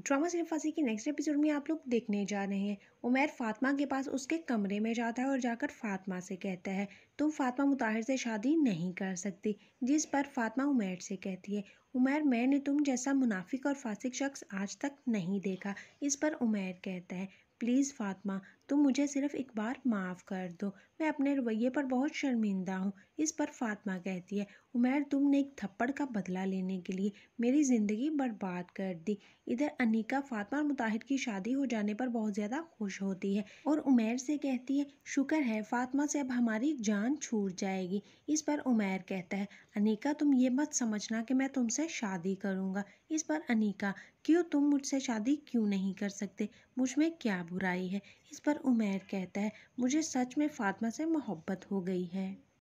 drama सिर्फासी के next episode में आप लोग देखने जा रहे हैं उमैर फातिमा के पास उसके कमरे में जाता है और जाकर फातिमा से कहता है तुम फातिमा मुताहिर से शादी नहीं कर सकती जिस पर फातिमा उमैर से कहती है उमैर मैंने तुम जैसा मुनाफिक और फासिक शख्स आज तक नहीं देखा इस पर उमैर कहता है प्लीज़ फ़ातिमा तुम मुझे सिर्फ़ एक बार माफ़ कर दो मैं अपने रवैये पर बहुत शर्मिंदा हूँ इस पर फ़ातिमा कहती है उमैर तुमने एक थप्पड़ का बदला लेने के लिए मेरी ज़िंदगी बर्बाद कर दी इधर अनिका फ़ातिमा और मुताहिर की शादी हो जाने पर बहुत ज़्यादा खुश होती है और उमैर से कहती है शुक्र है फ़ातिमा से अब हमारी जान छूट जाएगी इस पर उमैर कहता है अनिका तुम ये मत समझना कि मैं तुमसे शादी करूँगा इस पर अनिका क्यों तुम मुझसे शादी क्यों नहीं कर सकते मुझ में क्या बुराई है इस पर उमैर कहता है मुझे सच में फ़ातिमा से मोहब्बत हो गई है